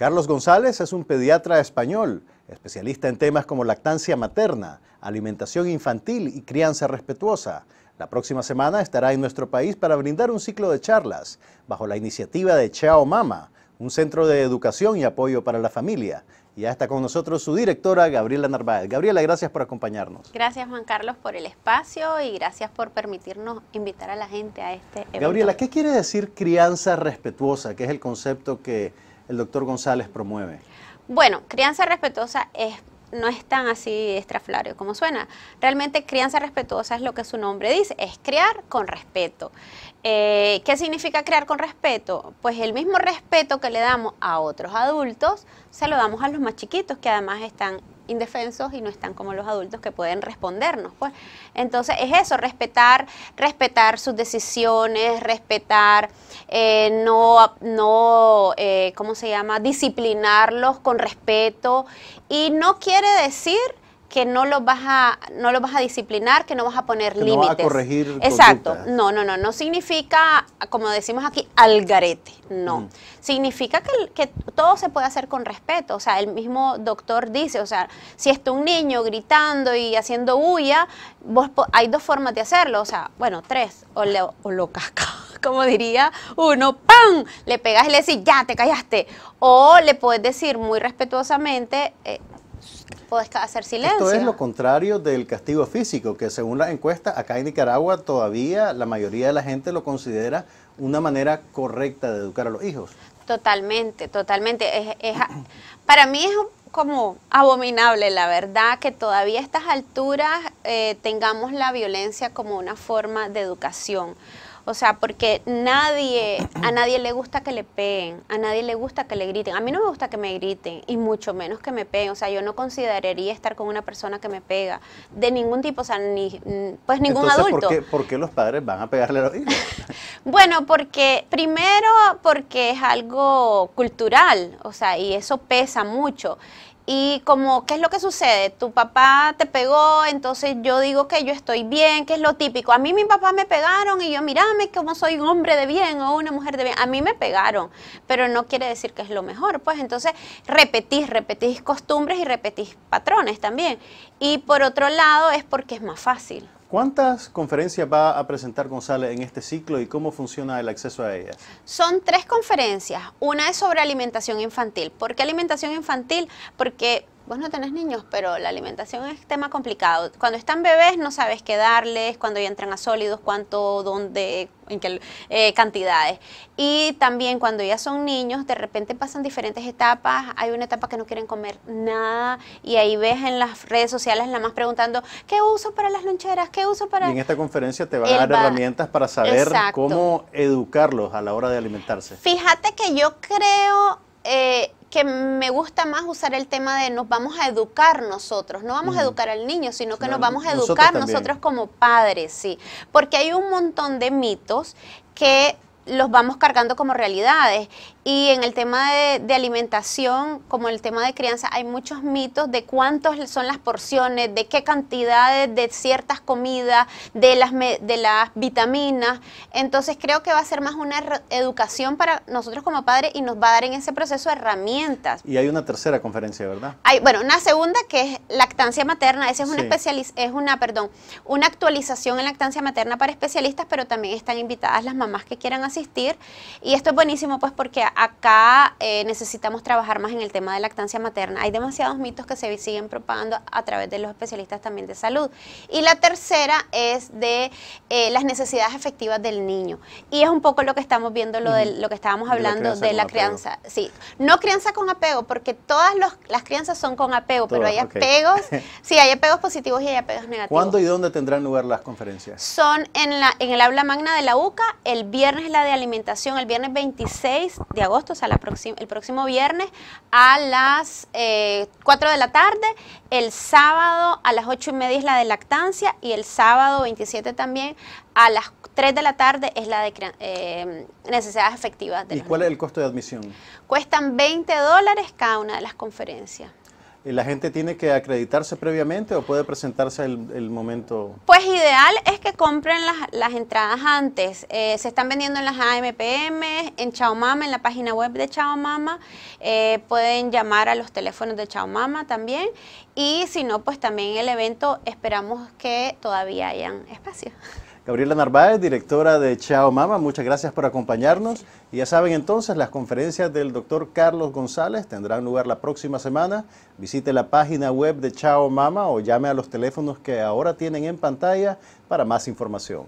Carlos González es un pediatra español, especialista en temas como lactancia materna, alimentación infantil y crianza respetuosa. La próxima semana estará en nuestro país para brindar un ciclo de charlas bajo la iniciativa de Chao Mama, un centro de educación y apoyo para la familia. Y ya está con nosotros su directora, Gabriela Narváez. Gabriela, gracias por acompañarnos. Gracias, Juan Carlos, por el espacio y gracias por permitirnos invitar a la gente a este evento. Gabriela, ¿qué quiere decir crianza respetuosa? Que es el concepto que el doctor González promueve? Bueno, crianza respetuosa es no es tan así estraflario como suena. Realmente crianza respetuosa es lo que su nombre dice, es criar con respeto. Eh, ¿Qué significa criar con respeto? Pues el mismo respeto que le damos a otros adultos, se lo damos a los más chiquitos que además están indefensos y no están como los adultos que pueden respondernos. Pues. Entonces es eso, respetar, respetar sus decisiones, respetar, eh, no, no eh, ¿cómo se llama?, disciplinarlos con respeto. Y no quiere decir que no lo vas a no vas a disciplinar, que no vas a poner límites. No vas a corregir. Exacto. No, no, no, no significa como decimos aquí al garete, no. Mm. Significa que, todo se puede hacer con respeto, o sea, el mismo doctor dice, o sea, si está un niño gritando y haciendo bulla, vos hay dos formas de hacerlo, o sea, bueno, tres, o, lo casca como diría uno, ¡pam! Le pegas y le decís, ya, te callaste. O le puedes decir muy respetuosamente, eh, Puedes hacer silencio. Esto es lo contrario del castigo físico, que según la encuesta, acá en Nicaragua todavía la mayoría de la gente lo considera una manera correcta de educar a los hijos. Totalmente, totalmente. para mí es como abominable, la verdad, que todavía a estas alturas eh, tengamos la violencia como una forma de educación. O sea, porque nadie, a nadie le gusta que le peguen, a nadie le gusta que le griten. A mí no me gusta que me griten y mucho menos que me peguen. O sea, yo no consideraría estar con una persona que me pega de ningún tipo, o sea, ni, pues ningún adulto. ¿por ¿por qué, los padres van a pegarle a los hijos? bueno, porque primero porque es algo cultural, o sea, y eso pesa mucho. Y como, ¿qué es lo que sucede? Tu papá te pegó, entonces yo digo que yo estoy bien, que es lo típico. A mí mi papá me pegaron y yo, mirame como soy un hombre de bien o una mujer de bien. A mí me pegaron, pero no quiere decir que es lo mejor. Pues entonces repetís, repetís costumbres y repetís patrones también. Y por otro lado es porque es más fácil. ¿Cuántas conferencias va a presentar González en este ciclo y cómo funciona el acceso a ellas? Son tres conferencias. Una es sobre alimentación infantil. ¿Por qué alimentación infantil? Porque vos no tenés niños, pero la alimentación es tema complicado. Cuando están bebés no sabes qué darles, cuando ya entran a sólidos, cuánto, dónde, en qué eh, cantidades. Y también cuando ya son niños, de repente pasan diferentes etapas. Hay una etapa que no quieren comer nada y ahí ves en las redes sociales la más preguntando, ¿qué uso para las loncheras? ¿Qué uso para...? en esta conferencia te van a dar herramientas para saber cómo educarlos a la hora de alimentarse. Fíjate que yo creo... Eh, que me gusta más usar el tema de nos vamos a educar nosotros, no vamos a mm. educar al niño, sino que nos vamos a educar nosotros, nosotros como padres, sí, porque hay un montón de mitos que los vamos cargando como realidades. Y en el tema de, alimentación, como el tema de crianza, hay muchos mitos de cuántos son las porciones, de qué cantidades de ciertas comidas, de las, de las vitaminas. Entonces creo que va a ser más una educación para nosotros como padres y nos va a dar en ese proceso herramientas. Y hay una tercera conferencia, ¿verdad? Hay, bueno, una segunda que es lactancia materna. Esa es una, es una, perdón, una actualización en lactancia materna para especialistas, pero también están invitadas las mamás que quieran hacer asistir. Y esto es buenísimo pues porque acá eh, necesitamos trabajar más en el tema de lactancia materna. Hay demasiados mitos que se siguen propagando a través de los especialistas también de salud. Y la tercera es de eh, las necesidades efectivas del niño. Y es un poco lo que estamos viendo, lo, de, lo que estábamos hablando de la crianza. Sí, no crianza con apego porque todas las crianzas son con apego, pero hay apegos, hay apegos positivos y hay apegos negativos. ¿Cuándo y dónde tendrán lugar las conferencias? Son en, la, en el aula magna de la UCA, el viernes la de alimentación el viernes 26 de agosto, o sea, la el próximo viernes a las 4 eh, de la tarde, el sábado a las 8 y media es la de lactancia y el sábado 27 también a las 3 de la tarde es la de eh, necesidades efectivas. De ¿Y cuál es el costo de admisión? Cuestan 20 dólares cada una de las conferencias. ¿La gente tiene que acreditarse previamente o puede presentarse el, momento? Pues ideal es que compren las, entradas antes. Eh, se están vendiendo en las AMPM, en Chao Mama, en la página web de Chao Mama. Eh, pueden llamar a los teléfonos de Chao Mama también. Y si no, pues también el evento esperamos que todavía hayan espacio. Gabriela Narváez, directora de Chao Mama, muchas gracias por acompañarnos. Y ya saben entonces, las conferencias del doctor Carlos González tendrán lugar la próxima semana. Visite la página web de Chao Mama o llame a los teléfonos que ahora tienen en pantalla para más información.